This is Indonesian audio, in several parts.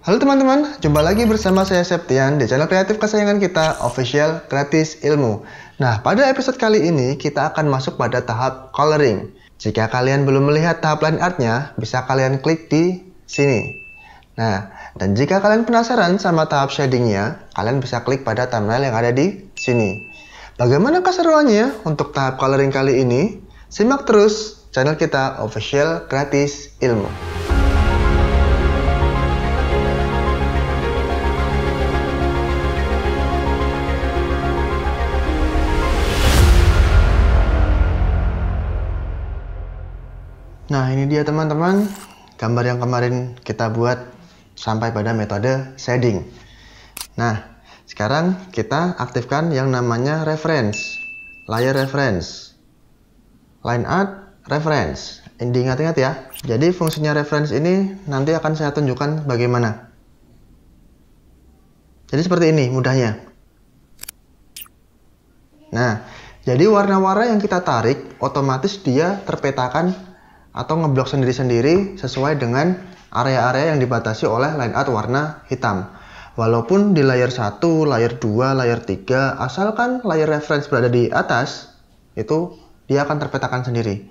Halo teman-teman, jumpa lagi bersama saya Septian di channel kreatif kesayangan kita, Official Gratis Ilmu. Nah, pada episode kali ini kita akan masuk pada tahap coloring. Jika kalian belum melihat tahap line artnya, bisa kalian klik di sini. Nah, dan jika kalian penasaran sama tahap shadingnya, kalian bisa klik pada thumbnail yang ada di sini. Bagaimana keseruannya untuk tahap coloring kali ini? Simak terus channel kita Official Gratis Ilmu. Nah ini dia teman-teman gambar yang kemarin kita buat sampai pada metode shading. Nah sekarang kita aktifkan yang namanya reference, layer reference, line art reference. ingat ingat ya. Jadi fungsinya reference ini nanti akan saya tunjukkan bagaimana. Jadi seperti ini mudahnya. Nah, jadi warna-warna yang kita tarik otomatis dia terpetakan atau ngeblok sendiri-sendiri sesuai dengan area-area yang dibatasi oleh line art warna hitam. Walaupun di layer 1, layer 2, layer 3, asalkan layer reference berada di atas, itu dia akan terpetakan sendiri.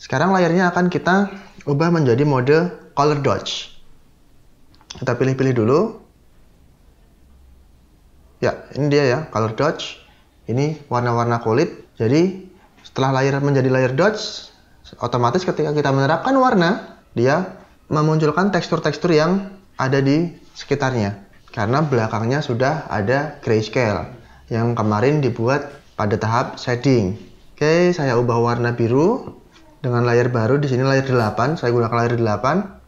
Sekarang layarnya akan kita ubah menjadi mode color dodge. Kita pilih-pilih dulu. Ya, ini dia ya, color dodge. Ini warna-warna kulit. Jadi, setelah layer menjadi layer dodge, Otomatis ketika kita menerapkan warna, dia memunculkan tekstur-tekstur yang ada di sekitarnya. Karena belakangnya sudah ada grayscale yang kemarin dibuat pada tahap shading. Oke, saya ubah warna biru dengan layar baru di sini layer 8, saya gunakan layar 8.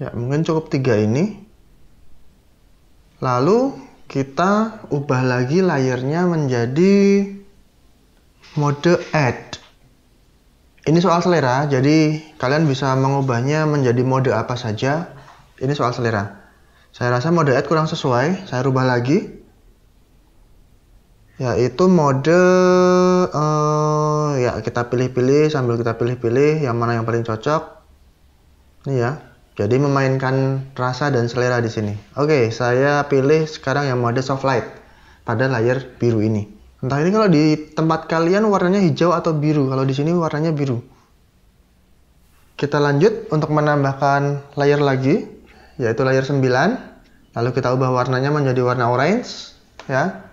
Ya, mungkin cukup tiga ini. Lalu kita ubah lagi layarnya menjadi mode add. Ini soal selera, jadi kalian bisa mengubahnya menjadi mode apa saja. Ini soal selera. Saya rasa mode add kurang sesuai, saya rubah lagi. Yaitu mode, uh, ya kita pilih-pilih sambil kita pilih-pilih yang mana yang paling cocok. Ini ya, jadi memainkan rasa dan selera di sini. Oke, okay, saya pilih sekarang yang mode soft light pada layar biru ini. Entah ini kalau di tempat kalian warnanya hijau atau biru, kalau di sini warnanya biru. Kita lanjut untuk menambahkan layar lagi, yaitu layar 9. Lalu kita ubah warnanya menjadi warna orange, ya.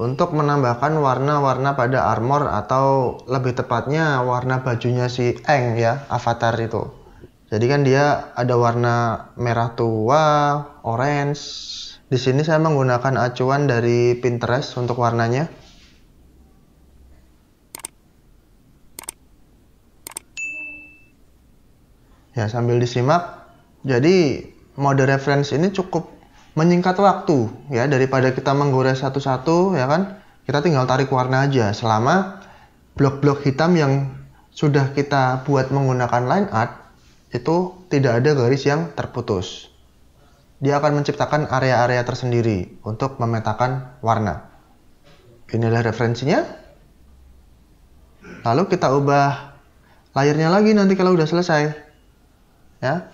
Untuk menambahkan warna-warna pada armor atau lebih tepatnya warna bajunya si Eng ya, avatar itu. Jadi kan dia ada warna merah tua, orange. Di sini saya menggunakan acuan dari Pinterest untuk warnanya. Ya, sambil disimak. Jadi, mode reference ini cukup menyingkat waktu ya daripada kita menggores satu-satu ya kan. Kita tinggal tarik warna aja selama blok-blok hitam yang sudah kita buat menggunakan line art itu tidak ada garis yang terputus. Dia akan menciptakan area-area tersendiri untuk memetakan warna. Inilah referensinya. Lalu kita ubah layarnya lagi nanti kalau udah selesai. Ya.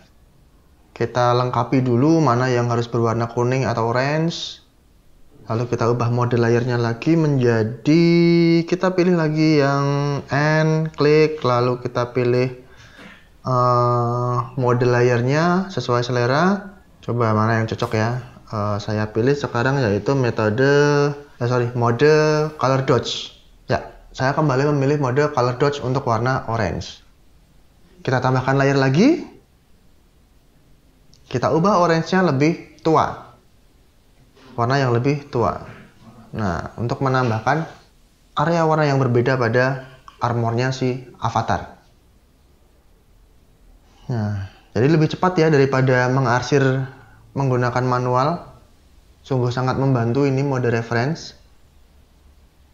Kita lengkapi dulu mana yang harus berwarna kuning atau orange. Lalu kita ubah mode layarnya lagi menjadi kita pilih lagi yang N, klik lalu kita pilih uh, eh, mode layarnya sesuai selera coba mana yang cocok ya uh, saya pilih sekarang yaitu metode eh, sorry mode color dodge ya saya kembali memilih mode color dodge untuk warna orange kita tambahkan layer lagi kita ubah orange-nya lebih tua warna yang lebih tua nah untuk menambahkan area warna yang berbeda pada armornya si avatar Nah, jadi lebih cepat ya daripada mengarsir menggunakan manual. Sungguh sangat membantu ini mode reference.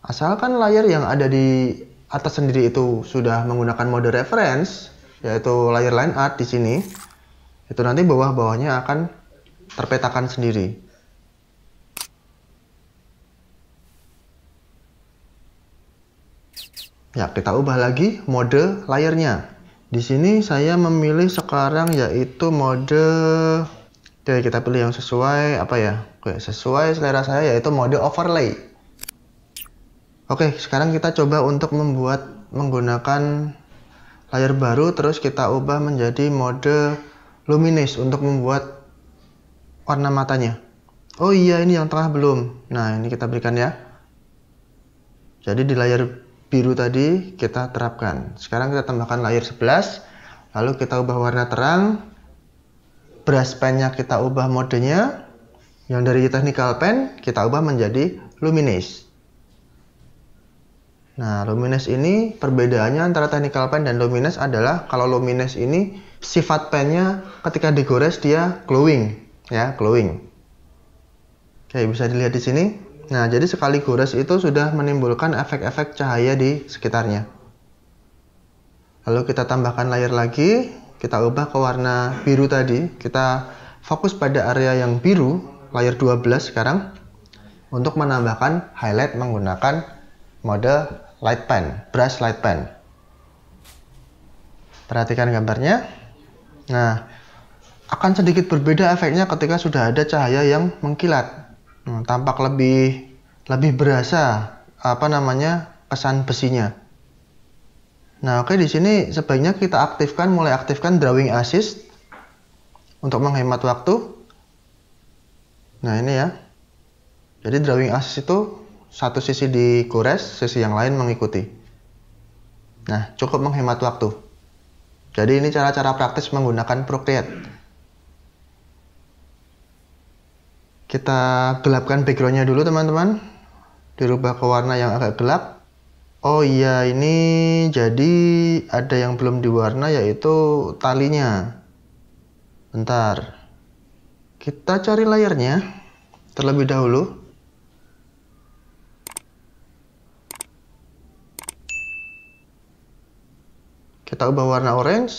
Asalkan layar yang ada di atas sendiri itu sudah menggunakan mode reference, yaitu layar line art di sini, itu nanti bawah-bawahnya akan terpetakan sendiri. Ya, kita ubah lagi mode layarnya. Di sini saya memilih sekarang yaitu mode Oke, kita pilih yang sesuai apa ya? Oke, sesuai selera saya yaitu mode overlay. Oke, sekarang kita coba untuk membuat menggunakan layar baru terus kita ubah menjadi mode luminous untuk membuat warna matanya. Oh iya, ini yang tengah belum. Nah, ini kita berikan ya. Jadi di layar biru tadi kita terapkan. Sekarang kita tambahkan layer 11, lalu kita ubah warna terang, brush pennya kita ubah modenya, yang dari technical pen kita ubah menjadi luminous. Nah, luminous ini perbedaannya antara technical pen dan luminous adalah kalau luminous ini sifat pennya ketika digores dia glowing, ya glowing. Oke, bisa dilihat di sini. Nah, jadi sekali gores itu sudah menimbulkan efek-efek cahaya di sekitarnya. Lalu kita tambahkan layar lagi, kita ubah ke warna biru tadi. Kita fokus pada area yang biru, layar 12 sekarang, untuk menambahkan highlight menggunakan mode light pen, brush light pen. Perhatikan gambarnya. Nah, akan sedikit berbeda efeknya ketika sudah ada cahaya yang mengkilat hmm, tampak lebih lebih berasa apa namanya kesan besinya. Nah oke di sini sebaiknya kita aktifkan mulai aktifkan drawing assist untuk menghemat waktu. Nah ini ya. Jadi drawing assist itu satu sisi di digores, sisi yang lain mengikuti. Nah cukup menghemat waktu. Jadi ini cara-cara praktis menggunakan Procreate. kita gelapkan backgroundnya dulu teman-teman dirubah ke warna yang agak gelap oh iya ini jadi ada yang belum diwarna yaitu talinya bentar kita cari layarnya terlebih dahulu kita ubah warna orange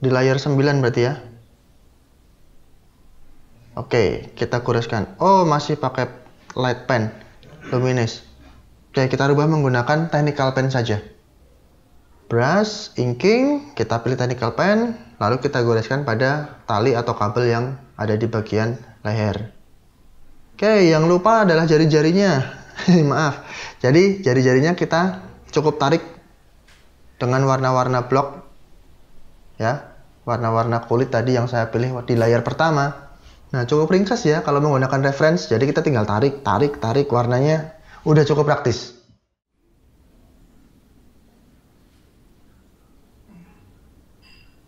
di layar 9 berarti ya Oke, kita goreskan. Oh, masih pakai light pen, luminous. Oke, kita rubah menggunakan technical pen saja. Brush, inking, kita pilih technical pen, lalu kita goreskan pada tali atau kabel yang ada di bagian leher. Oke, yang lupa adalah jari-jarinya. Maaf. Jadi, jari-jarinya kita cukup tarik dengan warna-warna blok. Ya, warna-warna kulit tadi yang saya pilih di layar pertama Nah, cukup ringkas ya kalau menggunakan reference. Jadi kita tinggal tarik, tarik, tarik warnanya. Udah cukup praktis.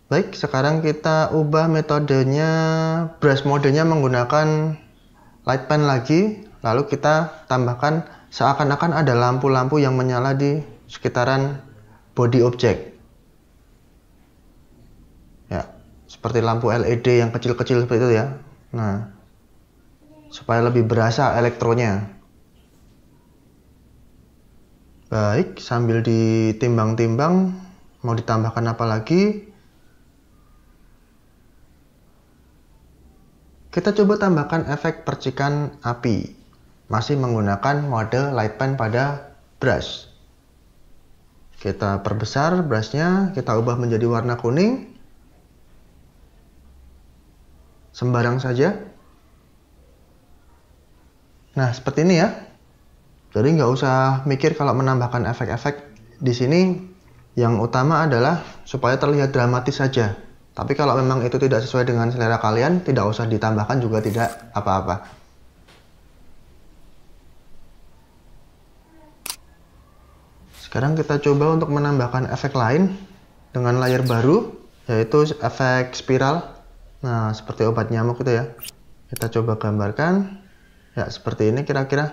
Baik, sekarang kita ubah metodenya brush modenya menggunakan light pen lagi. Lalu kita tambahkan seakan-akan ada lampu-lampu yang menyala di sekitaran body object. Ya, seperti lampu LED yang kecil-kecil seperti itu ya. Nah, supaya lebih berasa elektronya. Baik, sambil ditimbang-timbang, mau ditambahkan apa lagi? Kita coba tambahkan efek percikan api, masih menggunakan mode light pen pada brush. Kita perbesar brushnya, kita ubah menjadi warna kuning sembarang saja. Nah, seperti ini ya. Jadi nggak usah mikir kalau menambahkan efek-efek. Di sini yang utama adalah supaya terlihat dramatis saja. Tapi kalau memang itu tidak sesuai dengan selera kalian, tidak usah ditambahkan juga tidak apa-apa. Sekarang kita coba untuk menambahkan efek lain dengan layer baru, yaitu efek spiral. Nah, seperti obat nyamuk itu ya. Kita coba gambarkan. Ya, seperti ini kira-kira.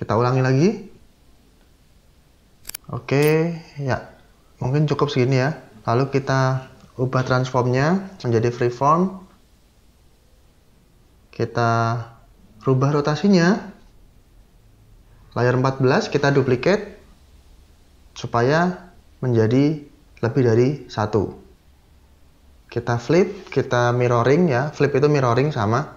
Kita ulangi lagi. Oke, ya. Mungkin cukup segini ya. Lalu kita ubah transformnya menjadi freeform. Kita rubah rotasinya. Layar 14 kita duplicate supaya menjadi lebih dari satu kita flip, kita mirroring ya. Flip itu mirroring sama.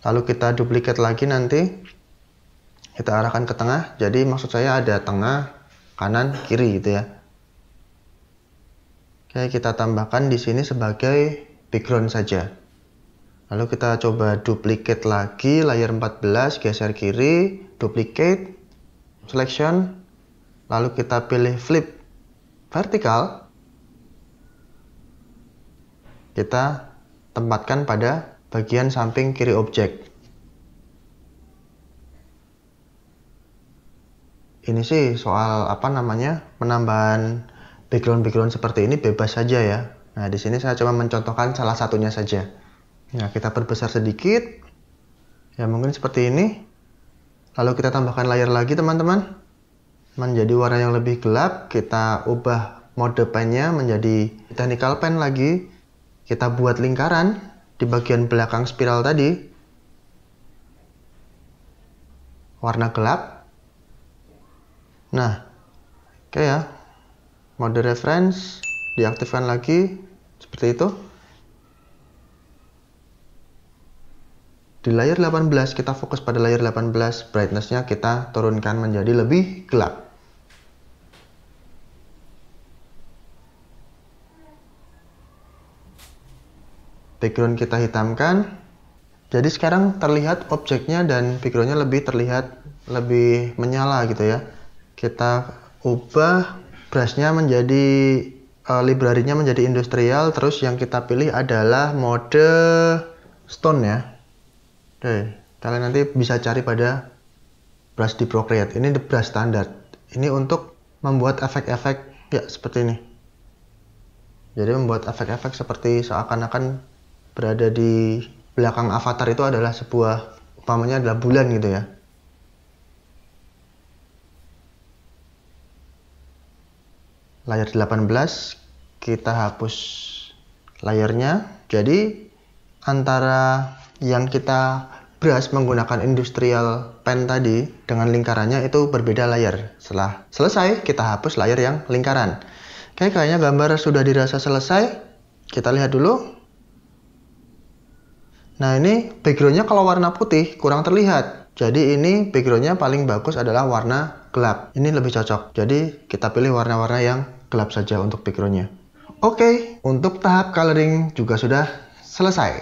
Lalu kita duplikat lagi nanti. Kita arahkan ke tengah. Jadi maksud saya ada tengah, kanan, kiri gitu ya. Oke, kita tambahkan di sini sebagai background saja. Lalu kita coba duplicate lagi layar 14, geser kiri, duplicate, selection, lalu kita pilih flip vertikal kita tempatkan pada bagian samping kiri objek. Ini sih soal apa namanya penambahan background-background seperti ini bebas saja ya. Nah di sini saya cuma mencontohkan salah satunya saja. Nah kita perbesar sedikit, ya mungkin seperti ini. Lalu kita tambahkan layar lagi teman-teman menjadi warna yang lebih gelap, kita ubah mode pennya menjadi technical pen lagi. Kita buat lingkaran di bagian belakang spiral tadi. Warna gelap. Nah, oke okay ya. Mode reference diaktifkan lagi seperti itu. Di layar 18 kita fokus pada layar 18, brightness-nya kita turunkan menjadi lebih gelap. background kita hitamkan jadi sekarang terlihat objeknya dan backgroundnya lebih terlihat lebih menyala gitu ya kita ubah brushnya menjadi uh, eh, library menjadi industrial terus yang kita pilih adalah mode stone ya Oke, kalian nanti bisa cari pada brush di Procreate ini the brush standar ini untuk membuat efek-efek ya seperti ini jadi membuat efek-efek seperti seakan-akan berada di belakang avatar itu adalah sebuah umpamanya adalah bulan gitu ya. Layar 18 kita hapus layarnya. Jadi antara yang kita brush menggunakan industrial pen tadi dengan lingkarannya itu berbeda layar. Setelah selesai, kita hapus layar yang lingkaran. Oke, kayaknya gambar sudah dirasa selesai. Kita lihat dulu. Nah ini backgroundnya kalau warna putih kurang terlihat. Jadi ini backgroundnya paling bagus adalah warna gelap. Ini lebih cocok. Jadi kita pilih warna-warna yang gelap saja untuk backgroundnya. Oke, okay, untuk tahap coloring juga sudah selesai.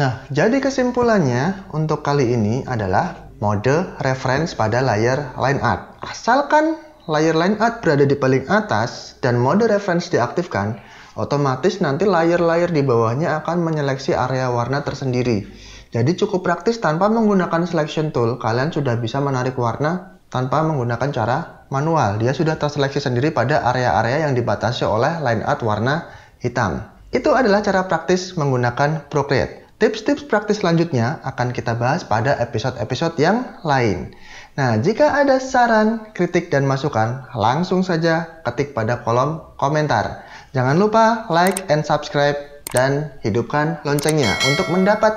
Nah, jadi kesimpulannya untuk kali ini adalah mode reference pada layer line art. Asalkan layer line art berada di paling atas dan mode reference diaktifkan, Otomatis nanti layer-layer di bawahnya akan menyeleksi area warna tersendiri. Jadi cukup praktis tanpa menggunakan selection tool, kalian sudah bisa menarik warna tanpa menggunakan cara manual. Dia sudah terseleksi sendiri pada area-area yang dibatasi oleh line art warna hitam. Itu adalah cara praktis menggunakan Procreate. Tips-tips praktis selanjutnya akan kita bahas pada episode-episode yang lain. Nah, jika ada saran, kritik, dan masukan, langsung saja ketik pada kolom komentar. Jangan lupa like and subscribe dan hidupkan loncengnya untuk mendapat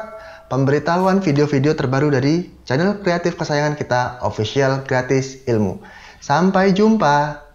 pemberitahuan video-video terbaru dari channel kreatif kesayangan kita, Official Gratis Ilmu. Sampai jumpa!